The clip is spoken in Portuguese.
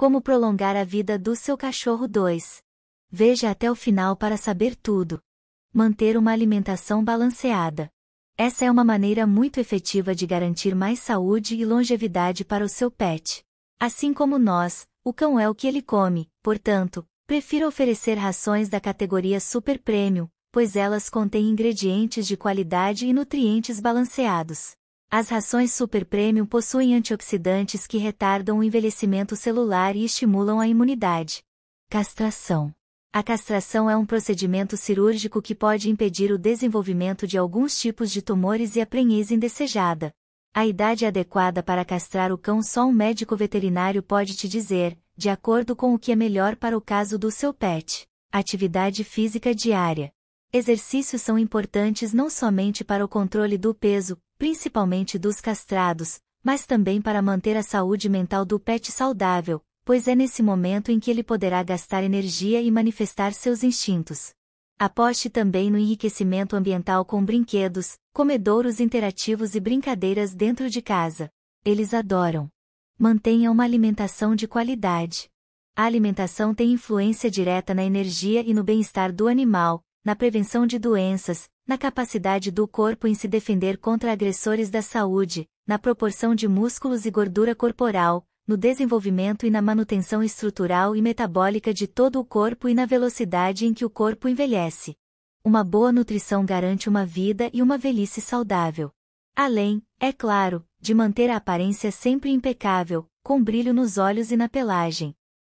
Como prolongar a vida do seu cachorro 2. Veja até o final para saber tudo. Manter uma alimentação balanceada. Essa é uma maneira muito efetiva de garantir mais saúde e longevidade para o seu pet. Assim como nós, o cão é o que ele come, portanto, prefiro oferecer rações da categoria Super Premium, pois elas contêm ingredientes de qualidade e nutrientes balanceados. As rações Super Premium possuem antioxidantes que retardam o envelhecimento celular e estimulam a imunidade. Castração. A castração é um procedimento cirúrgico que pode impedir o desenvolvimento de alguns tipos de tumores e a prenhez indesejada. A idade adequada para castrar o cão só um médico veterinário pode te dizer, de acordo com o que é melhor para o caso do seu pet. Atividade física diária. Exercícios são importantes não somente para o controle do peso, principalmente dos castrados, mas também para manter a saúde mental do pet saudável, pois é nesse momento em que ele poderá gastar energia e manifestar seus instintos. Aposte também no enriquecimento ambiental com brinquedos, comedouros interativos e brincadeiras dentro de casa. Eles adoram. Mantenha uma alimentação de qualidade. A alimentação tem influência direta na energia e no bem-estar do animal, na prevenção de doenças, na capacidade do corpo em se defender contra agressores da saúde, na proporção de músculos e gordura corporal, no desenvolvimento e na manutenção estrutural e metabólica de todo o corpo e na velocidade em que o corpo envelhece. Uma boa nutrição garante uma vida e uma velhice saudável. Além, é claro, de manter a aparência sempre impecável, com brilho nos olhos e na pelagem.